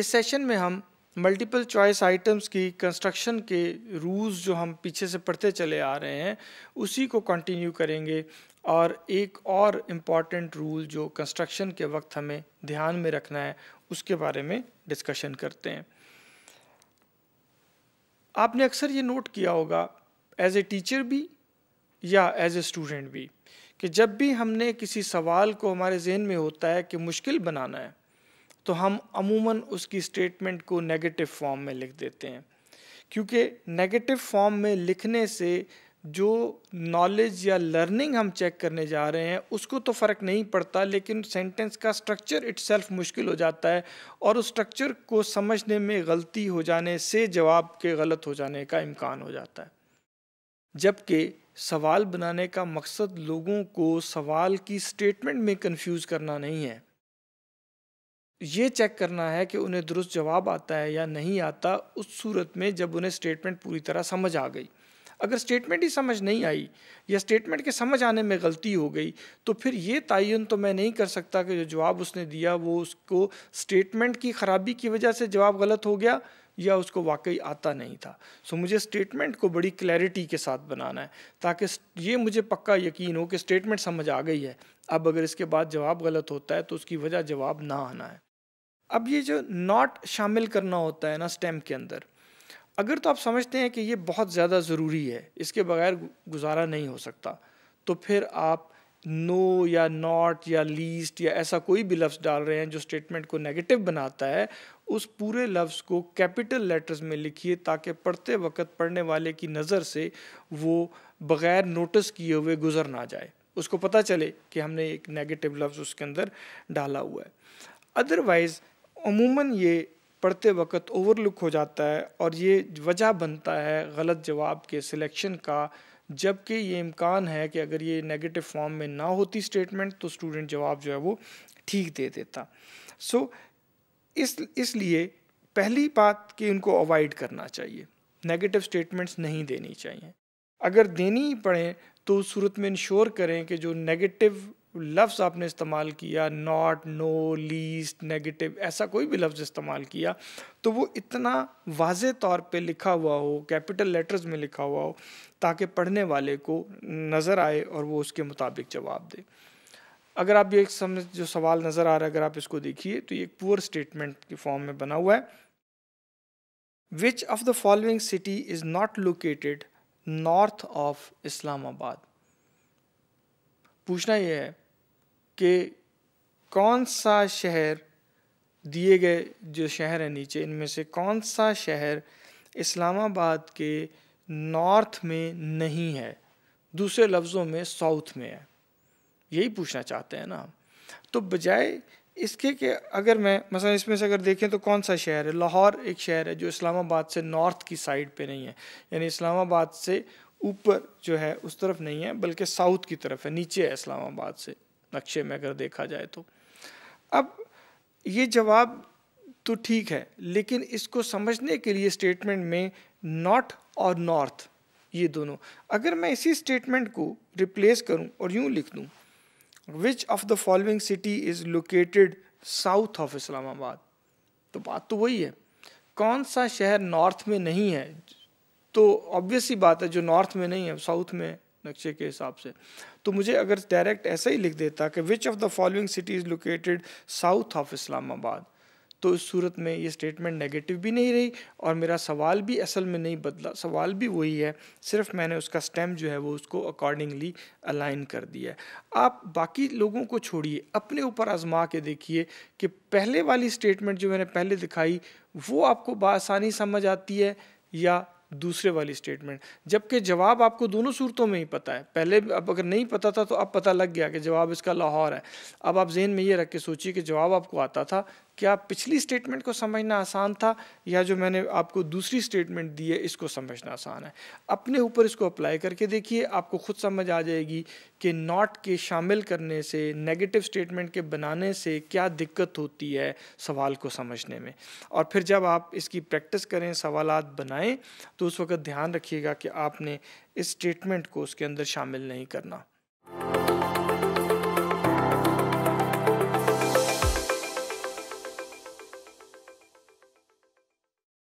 इस सेशन में हम मल्टीपल चॉइस आइटम्स की कंस्ट्रक्शन के रूल्स जो हम पीछे से पढ़ते चले आ रहे हैं उसी को कंटिन्यू करेंगे और एक और इम्पॉर्टेंट रूल जो कंस्ट्रक्शन के वक्त हमें ध्यान में रखना है उसके बारे में डिस्कशन करते हैं आपने अक्सर ये नोट किया होगा एज ए टीचर भी या एज ए स्टूडेंट भी कि जब भी हमने किसी सवाल को हमारे जहन में होता है कि मुश्किल बनाना है तो हम अमूमन उसकी स्टेटमेंट को नेगेटिव फॉर्म में लिख देते हैं क्योंकि नेगेटिव फॉर्म में लिखने से जो नॉलेज या लर्निंग हम चेक करने जा रहे हैं उसको तो फ़र्क नहीं पड़ता लेकिन सेंटेंस का स्ट्रक्चर इट्सल्फ मुश्किल हो जाता है और उस स्ट्रक्चर को समझने में गलती हो जाने से जवाब के गलत हो जाने का इम्कान हो जाता है जबकि सवाल बनाने का मकसद लोगों को सवाल की स्टेटमेंट में कंफ्यूज करना नहीं है ये चेक करना है कि उन्हें दुरुस्त जवाब आता है या नहीं आता उस सूरत में जब उन्हें स्टेटमेंट पूरी तरह समझ आ गई अगर स्टेटमेंट ही समझ नहीं आई या स्टेटमेंट के समझ आने में गलती हो गई तो फिर ये तयन तो मैं नहीं कर सकता कि जो जवाब उसने दिया वो उसको स्टेटमेंट की ख़राबी की वजह से जवाब गलत हो गया या उसको वाकई आता नहीं था सो मुझे स्टेटमेंट को बड़ी क्लैरिटी के साथ बनाना है ताकि ये मुझे पक्का यकीन हो कि स्टेटमेंट समझ आ गई है अब अगर इसके बाद जवाब गलत होता है तो उसकी वजह जवाब ना आना है अब ये जो नॉट शामिल करना होता है ना स्टेम के अंदर अगर तो आप समझते हैं कि ये बहुत ज़्यादा ज़रूरी है इसके बगैर गुजारा नहीं हो सकता तो फिर आप नो no या नॉट या लीस्ट या ऐसा कोई भी लफ्ज़ डाल रहे हैं जो स्टेटमेंट को नेगेटिव बनाता है उस पूरे लफ्ज़ को कैपिटल लेटर्स में लिखिए ताकि पढ़ते वक्त पढ़ने वाले की नज़र से वो बग़ैर नोटिस किए हुए गुजर ना जाए उसको पता चले कि हमने एक नेगेटिव लफ्ज़ उसके अंदर डाला हुआ है अदरवाइज़ अमूमन ये पढ़ते वक्त ओवरलुक हो जाता है और ये वजह बनता है गलत जवाब के सिलेक्शन का जबकि ये इम्कान है कि अगर ये नेगेटिव फॉर्म में ना होती स्टेटमेंट तो स्टूडेंट जवाब जो है वो ठीक दे देता सो so, इस इसलिए पहली बात कि उनको अवॉइड करना चाहिए नेगेटिव स्टेटमेंट्स नहीं देनी चाहिए अगर देनी ही पड़े तो उस सूरत में इंश्योर करें कि जो नेगेटिव लफ्ज़ आपने इस्तेमाल किया नॉट नो लीस्ट नेगेटिव ऐसा कोई भी लफ्ज़ इस्तेमाल किया तो वो इतना वाज तौर पे लिखा हुआ हो कैपिटल लेटर्स में लिखा हुआ हो ताकि पढ़ने वाले को नज़र आए और वो उसके मुताबिक जवाब दे अगर आप ये समझ जो सवाल नज़र आ रहा है अगर आप इसको देखिए तो ये एक पुअर स्टेटमेंट के फॉर्म में बना हुआ है which of the following city is not located north of Islamabad पूछना ये है कि कौन सा शहर दिए गए जो शहर हैं नीचे इनमें से कौन सा शहर इस्लामाबाद के नॉर्थ में नहीं है दूसरे लफ्ज़ों में साउथ में है यही पूछना चाहते हैं ना तो बजाय इसके कि अगर मैं मसलन इसमें से अगर देखें तो कौन सा शहर है लाहौर एक शहर है जो इस्लामाबाद से नॉर्थ की साइड पे नहीं है यानी इस्लामाबाद से ऊपर जो है उस तरफ नहीं है बल्कि साउथ की तरफ है नीचे है इस्लामाबाद से नक्शे में अगर देखा जाए तो अब ये जवाब तो ठीक है लेकिन इसको समझने के लिए स्टेटमेंट में नॉट और नॉर्थ ये दोनों अगर मैं इसी स्टेटमेंट को रिप्लेस करूं और यूं लिख दूं which of the following city is located south of Islamabad तो बात तो वही है कौन सा शहर नॉर्थ में नहीं है तो ऑब्वियस ही बात है जो नॉर्थ में नहीं है साउथ में नक्शे के हिसाब से तो मुझे अगर डायरेक्ट ऐसा ही लिख देता कि which of the following city is located south of Islamabad तो इस सूरत में ये स्टेटमेंट नेगेटिव भी नहीं रही और मेरा सवाल भी असल में नहीं बदला सवाल भी वही है सिर्फ मैंने उसका स्टेम जो है वो उसको अकॉर्डिंगली अलाइन कर दिया है आप बाकी लोगों को छोड़िए अपने ऊपर आजमा के देखिए कि पहले वाली स्टेटमेंट जो मैंने पहले दिखाई वो आपको बसानी समझ आती है या दूसरे वाली स्टेटमेंट जबकि जवाब आपको दोनों सूरतों में ही पता है पहले अब अगर नहीं पता था तो अब पता लग गया कि जवाब इसका लाहौर है अब आप जहन में ये रख के सोचिए कि जवाब आपको आता था क्या पिछली स्टेटमेंट को समझना आसान था या जो मैंने आपको दूसरी स्टेटमेंट दी है इसको समझना आसान है अपने ऊपर इसको अप्लाई करके देखिए आपको खुद समझ आ जाएगी कि नॉट के शामिल करने से नेगेटिव स्टेटमेंट के बनाने से क्या दिक्कत होती है सवाल को समझने में और फिर जब आप इसकी प्रैक्टिस करें सवाल बनाएं तो उस वक्त ध्यान रखिएगा कि आपने इस स्टेटमेंट को उसके अंदर शामिल नहीं करना